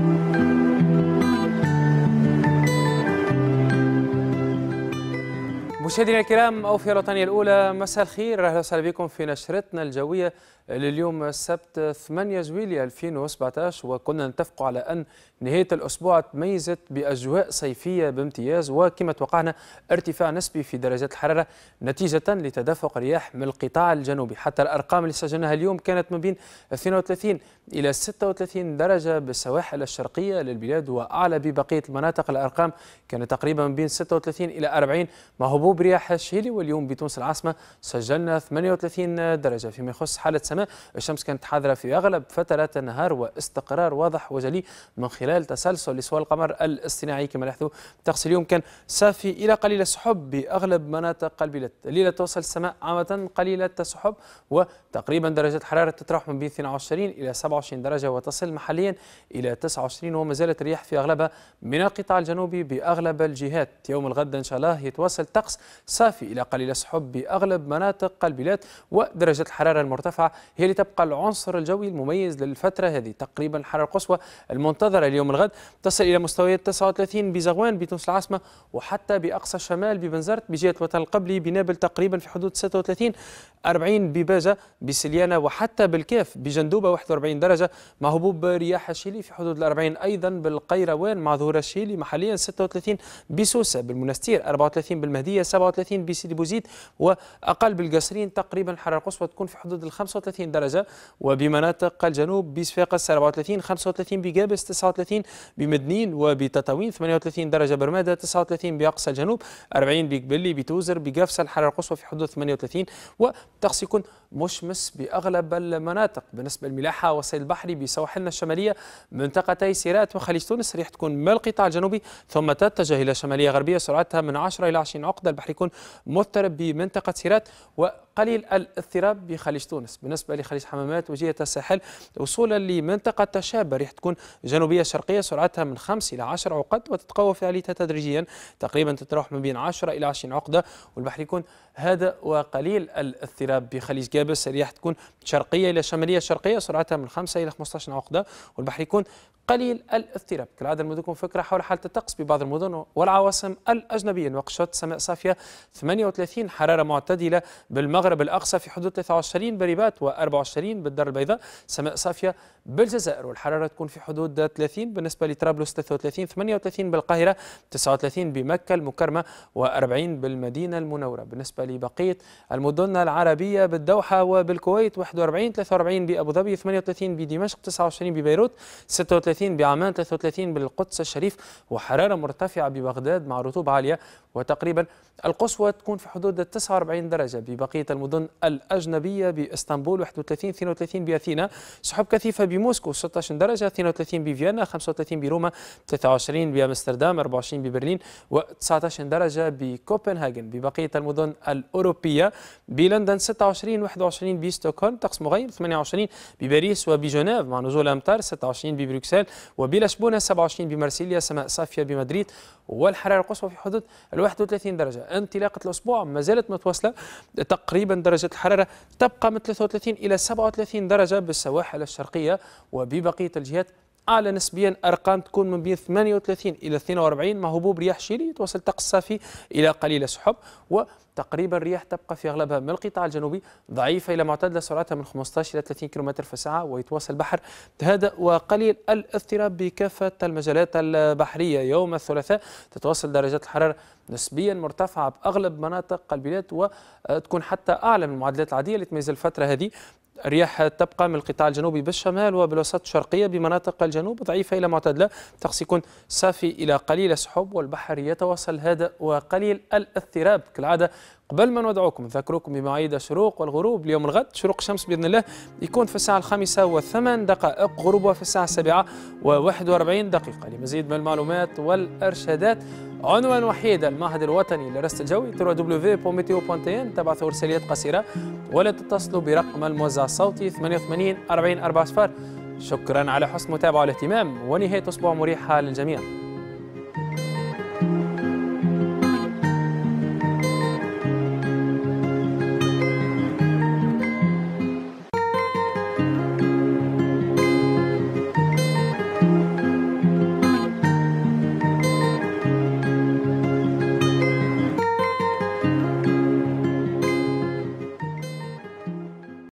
thank you مشاهدينا الكرام في الوطنية الأولى مساء الخير أهلا وسهلا بكم في نشرتنا الجوية لليوم السبت 8 جويلية 2017 وكنا نتفق على أن نهاية الأسبوع تميزت بأجواء صيفية بامتياز وكما توقعنا ارتفاع نسبي في درجات الحرارة نتيجة لتدفق رياح من القطاع الجنوبي حتى الأرقام اللي سجلناها اليوم كانت ما بين 32 إلى 36 درجة بالسواحل الشرقية للبلاد وأعلى ببقية المناطق الأرقام كانت تقريبا ما بين 36 إلى 40 مهبوب برياح الشهيلي واليوم بتونس العاصمة سجلنا 38 درجة فيما يخص حالة سماء الشمس كانت حاضرة في أغلب فترات النهار واستقرار واضح وجلي من خلال تسلسل لسوى القمر الاصطناعي كما لاحظوا الطقس اليوم كان صافي إلى قليل السحب بأغلب مناطق البلاد الليلة توصل السماء عامة قليلة السحب وتقريبا درجة حرارة تتراوح من بين 22 إلى 27 درجة وتصل محليا إلى 29 وما زالت الرياح في أغلبها من القطاع الجنوبي بأغلب الجهات يوم الغد إن شاء الله يتواصل الطقس صافي إلى قليل السحب بأغلب مناطق البلاد ودرجة الحرارة المرتفعة هي اللي تبقى العنصر الجوي المميز للفترة هذه تقريبا الحرارة القصوى المنتظرة اليوم الغد تصل إلى مستويات 39 بزغوان بتونس العاصمة وحتى بأقصى الشمال ببنزرت بجهة الوطن القبلي بنابل تقريبا في حدود 36 40 بباجة بسليانة وحتى بالكاف بجندوبة 41 درجة مع هبوب رياح الشيلي في حدود 40 أيضا بالقيروان مع ظهور الشيلي محليا 36 بسوسة بالمنستير 34 بالمهدية 37 بي سي ديبوزيت واقل بالقصرين تقريبا الحراره القصوى تكون في حدود ال 35 درجه وبمناطق الجنوب بصفاقس 37 35 بجابس 39 بمدنين وبتطاوين 38 درجه برماده 39 باقصى الجنوب 40 بقبلي بتوزر بقفصه الحراره القصوى في حدود 38 وطقس يكون مشمس باغلب المناطق بالنسبه للملاحه والصيد البحري بسواحلنا الشماليه منطقتي سيرات وخليج تونس ريح تكون من القطاع الجنوبي ثم تتجه الى شماليه غربيه سرعتها من 10 الى 20 عقده البحريه يكون مضطرب بمنطقه سيرات و قليل الاضطراب بخليج تونس بالنسبة لخليج حمامات وجهة الساحل وصولا لمنطقة تشابه ريح تكون جنوبية شرقية سرعتها من 5 إلى 10 عقد وتتقوى فعاليتها تدريجيا تقريبا تتراوح ما بين 10 إلى 20 عقدة والبحر يكون هذا وقليل الاضطراب بخليج جابس الرياح تكون شرقية إلى شمالية شرقية سرعتها من 5 إلى 15 عقدة والبحر يكون قليل الاضطراب كالعادة نمدكم فكرة حول حالة الطقس ببعض المدن والعواصم الأجنبية وقشط سماء صافية 38 حرارة معتدلة بالمغرب المغرب الأقصى في حدود 23 بريبات و24 بالدار البيضاء سماء صافية بالجزائر والحرارة تكون في حدود 30 بالنسبة لطرابلس 33 38 بالقاهرة 39 بمكة المكرمة و40 بالمدينة المنورة بالنسبة لبقية المدن العربية بالدوحة وبالكويت 41 43 بأبو ظبي 38 بدمشق 29 ببيروت 36 بعمان 33 بالقدس الشريف وحرارة مرتفعة ببغداد مع رطوبة عالية وتقريبا القصوى تكون في حدود 49 درجة ببقية المدن الأجنبية بإسطنبول 31 32 بأثينا سحب كثيفة بموسكو 16 درجة 32 بفيينا 35 بروما 23 بأمستردام 24 ببرلين و19 درجة بكوبنهاجن ببقية المدن الأوروبية بلندن 26 21 بستوكهولم طقس مغيم 28 بباريس وبجنيف مع نزول أمطار 26 ببروكسل وبلشبونة 27 بمارسيليا سماء صافية بمدريد والحرارة القصوى في حدود ال 31 درجة انطلاقة الأسبوع ما زالت متواصلة تقريبا تقريبا درجة الحرارة تبقى من 33 إلى 37 درجة بالسواحل الشرقية وببقية الجهات اعلى نسبيا ارقام تكون من بين 38 الى 42 مع هبوب رياح شيلي يتوصل الطقس الصافي الى قليل سحب وتقريبا الرياح تبقى في اغلبها من القطاع الجنوبي ضعيفه الى معتدله سرعتها من 15 الى 30 كم في الساعه ويتواصل البحر تهادئ وقليل الاضطراب بكافه المجالات البحريه يوم الثلاثاء تتواصل درجات الحراره نسبيا مرتفعه باغلب مناطق البلاد وتكون حتى اعلى من المعدلات العاديه اللي تميز الفتره هذه رياح تبقى من القطاع الجنوبي بالشمال وبالوسط الشرقية بمناطق الجنوب ضعيفة إلى معتدلة الطقس يكون صافي إلى قليل السحب والبحر يتواصل هادئ وقليل الاضطراب كالعادة قبل ما نودعوكم نذكركم بمواعيد الشروق والغروب ليوم الغد شروق الشمس باذن الله يكون في الساعه الخامسه وثمان دقائق غروبها في الساعه السابعه و41 دقيقه لمزيد من المعلومات والارشادات عنوان وحيد المعهد الوطني للرصد الجوي www.meteo.in تبعثوا رسالات قصيرة ولا تتصلوا برقم الموزع الصوتي 88 40 40 شكرا على حسن المتابعة والاهتمام ونهاية أسبوع مريحة للجميع